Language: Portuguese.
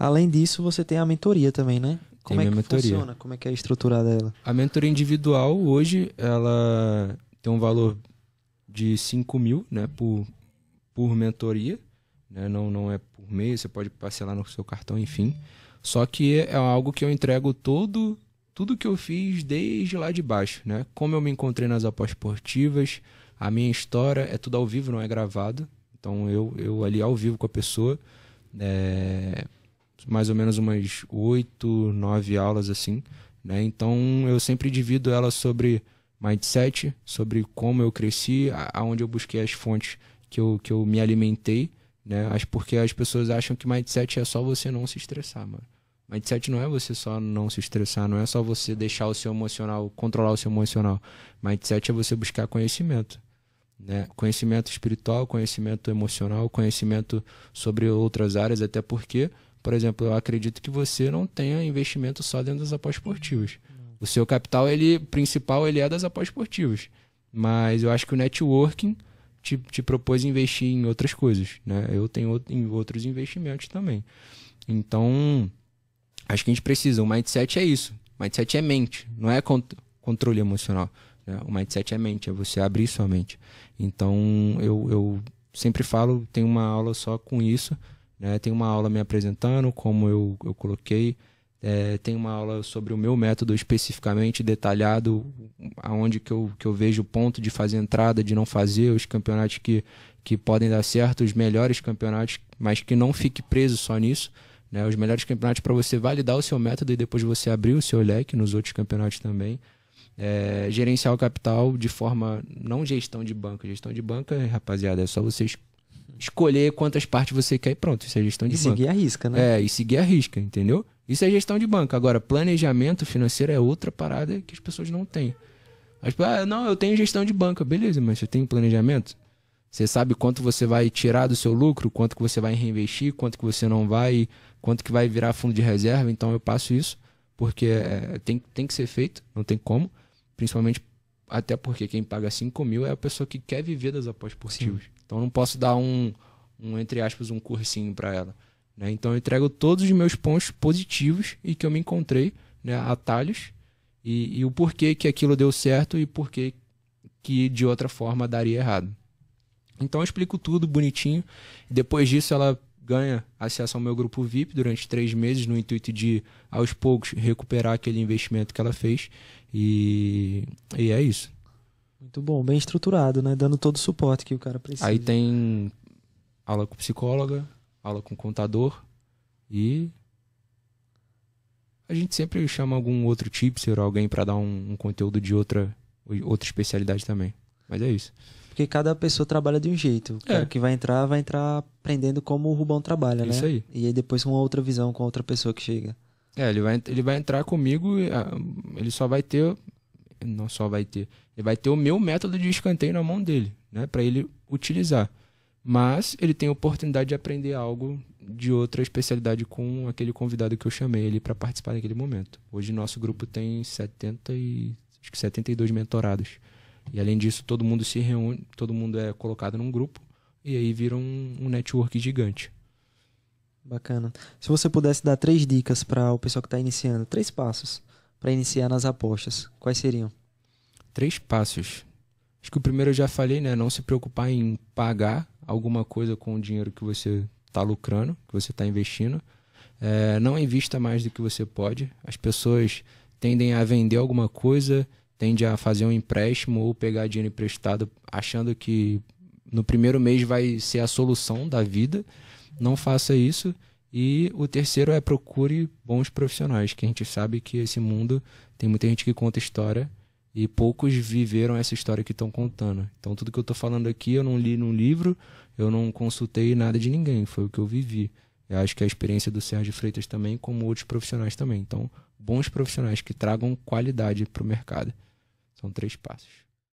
Além disso, você tem a mentoria também, né? Como tem é que mentoria. funciona? Como é que é estruturada ela? A mentoria individual hoje ela tem um valor de 5 mil né, por, por mentoria. Né? Não, não é por mês, você pode parcelar no seu cartão, enfim. Só que é algo que eu entrego todo tudo que eu fiz desde lá de baixo, né? Como eu me encontrei nas apostas esportivas, a minha história é tudo ao vivo, não é gravado. Então eu, eu ali ao vivo com a pessoa. É, mais ou menos umas oito, nove aulas assim. Né? Então eu sempre divido ela sobre mindset, sobre como eu cresci, aonde eu busquei as fontes que eu, que eu me alimentei, né? porque as pessoas acham que mindset é só você não se estressar, mano. Mindset não é você só não se estressar, não é só você deixar o seu emocional, controlar o seu emocional. Mindset é você buscar conhecimento. Né? Conhecimento espiritual, conhecimento emocional, conhecimento sobre outras áreas, até porque por exemplo, eu acredito que você não tenha investimento só dentro das apostas esportivas. O seu capital ele principal ele é das apostas esportivas, mas eu acho que o networking te, te propôs investir em outras coisas, né? Eu tenho outros investimentos também. Então, acho que a gente precisa. O mindset é isso. O mindset é mente, não é cont controle emocional. Né? O mindset é mente, é você abrir sua mente. Então, eu, eu sempre falo, tenho uma aula só com isso né? Tem uma aula me apresentando, como eu, eu coloquei. É, tem uma aula sobre o meu método especificamente detalhado, aonde que eu, que eu vejo o ponto de fazer entrada, de não fazer, os campeonatos que, que podem dar certo, os melhores campeonatos, mas que não fique preso só nisso. Né? Os melhores campeonatos para você validar o seu método e depois você abrir o seu leque nos outros campeonatos também. É, gerenciar o capital de forma não gestão de banca. Gestão de banca, é, rapaziada, é só vocês escolher quantas partes você quer e pronto. Isso é gestão de e banca. E seguir a risca, né? É, e seguir a risca, entendeu? Isso é gestão de banco. Agora, planejamento financeiro é outra parada que as pessoas não têm. Mas, ah, não, eu tenho gestão de banco Beleza, mas você tem planejamento? Você sabe quanto você vai tirar do seu lucro, quanto que você vai reinvestir, quanto que você não vai, quanto que vai virar fundo de reserva. Então, eu passo isso porque é, tem, tem que ser feito, não tem como. Principalmente até porque quem paga 5 mil é a pessoa que quer viver das apostas esportivas. Sim. Então não posso dar um, um entre aspas, um cursinho para ela. Né? Então eu entrego todos os meus pontos positivos e que eu me encontrei, né, atalhos, e, e o porquê que aquilo deu certo e porquê que de outra forma daria errado. Então eu explico tudo bonitinho. Depois disso, ela ganha acesso ao meu grupo VIP durante três meses, no intuito de, aos poucos, recuperar aquele investimento que ela fez. E, e é isso. Muito bom, bem estruturado, né? Dando todo o suporte que o cara precisa. Aí tem aula com psicóloga, aula com contador e a gente sempre chama algum outro tipo ou alguém para dar um, um, conteúdo de outra, outra especialidade também. Mas é isso. Porque cada pessoa trabalha de um jeito. O cara é. que vai entrar, vai entrar aprendendo como o Rubão trabalha, isso né? Isso aí. E aí depois uma outra visão com outra pessoa que chega. É, ele vai, ele vai entrar comigo, ah, ele só vai ter não só vai ter, ele vai ter o meu método de escanteio na mão dele, né, para ele utilizar. Mas ele tem a oportunidade de aprender algo de outra especialidade com aquele convidado que eu chamei ele para participar naquele momento. Hoje nosso grupo tem 70 e acho que 72 mentorados. E além disso, todo mundo se reúne, todo mundo é colocado num grupo e aí vira um, um network gigante. Bacana. Se você pudesse dar três dicas para o pessoal que está iniciando, três passos para iniciar nas apostas? Quais seriam? Três passos. Acho que o primeiro eu já falei, né? Não se preocupar em pagar alguma coisa com o dinheiro que você está lucrando, que você está investindo. É, não invista mais do que você pode. As pessoas tendem a vender alguma coisa, tendem a fazer um empréstimo ou pegar dinheiro emprestado achando que no primeiro mês vai ser a solução da vida. Não faça isso. E o terceiro é procure bons profissionais, que a gente sabe que esse mundo tem muita gente que conta história e poucos viveram essa história que estão contando. Então tudo que eu estou falando aqui eu não li num livro, eu não consultei nada de ninguém, foi o que eu vivi. Eu acho que a experiência do Sérgio Freitas também, como outros profissionais também. Então, bons profissionais que tragam qualidade para o mercado. São três passos.